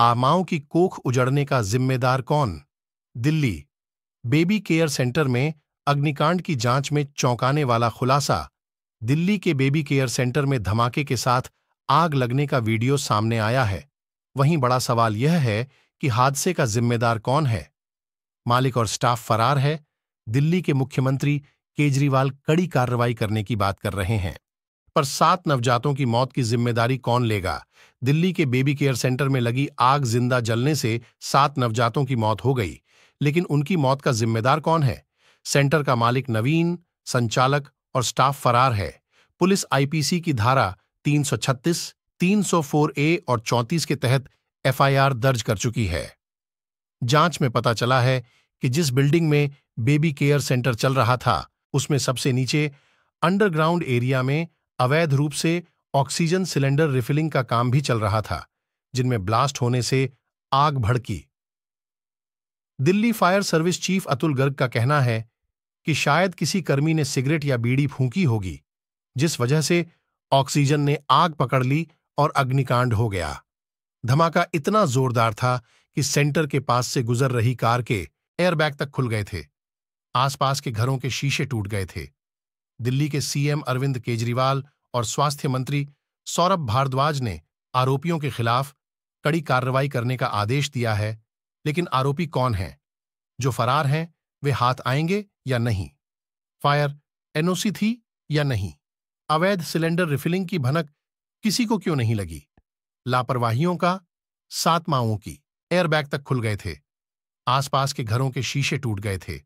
आमाओं की कोख उजड़ने का जिम्मेदार कौन दिल्ली बेबी केयर सेंटर में अग्निकांड की जांच में चौंकाने वाला खुलासा दिल्ली के बेबी केयर सेंटर में धमाके के साथ आग लगने का वीडियो सामने आया है वहीं बड़ा सवाल यह है कि हादसे का जिम्मेदार कौन है मालिक और स्टाफ फरार है दिल्ली के मुख्यमंत्री केजरीवाल कड़ी कार्रवाई करने की बात कर रहे हैं पर सात नवजातों की मौत की जिम्मेदारी कौन लेगा दिल्ली के बेबी केयर सेंटर में लगी आग जिंदा जलने से सात नवजातों की मौत हो गई लेकिन उनकी मौत का जिम्मेदार कौन है सेंटर का मालिक नवीन संचालक और स्टाफ फरार है पुलिस आईपीसी की धारा 336, 304 ए और 34 के तहत एफआईआर दर्ज कर चुकी है जांच में पता चला है कि जिस बिल्डिंग में बेबी केयर सेंटर चल रहा था उसमें सबसे नीचे अंडरग्राउंड एरिया में अवैध रूप से ऑक्सीजन सिलेंडर रिफिलिंग का काम भी चल रहा था जिनमें ब्लास्ट होने से आग भड़की Delhi fire service chief Atul Garg का कहना है कि शायद किसी कर्मी ने सिगरेट या बीड़ी फूंकी होगी जिस वजह से ऑक्सीजन ने आग पकड़ ली और अग्निकांड हो गया धमाका इतना जोरदार था कि सेंटर के पास से गुजर रही कार के एयरबैग तक खुल गए थे आसपास के घरों के शीशे टूट गए थे दिल्ली के सीएम अरविंद केजरीवाल और स्वास्थ्य मंत्री सौरभ भारद्वाज ने आरोपियों के खिलाफ कड़ी कार्रवाई करने का आदेश दिया है लेकिन आरोपी कौन हैं जो फरार हैं वे हाथ आएंगे या नहीं फायर एनओसी थी या नहीं अवैध सिलेंडर रिफिलिंग की भनक किसी को क्यों नहीं लगी लापरवाहियों का सात माओं की एयरबैग तक खुल गए थे आसपास के घरों के शीशे टूट गए थे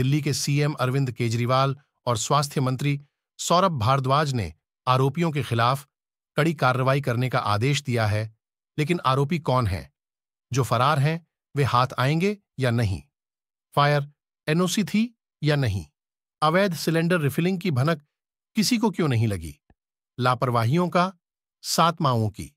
दिल्ली के सीएम अरविंद केजरीवाल और स्वास्थ्य मंत्री सौरभ भारद्वाज ने आरोपियों के खिलाफ कड़ी कार्रवाई करने का आदेश दिया है लेकिन आरोपी कौन हैं जो फरार हैं वे हाथ आएंगे या नहीं फायर एनओसी थी या नहीं अवैध सिलेंडर रिफिलिंग की भनक किसी को क्यों नहीं लगी लापरवाहियों का सात माओं की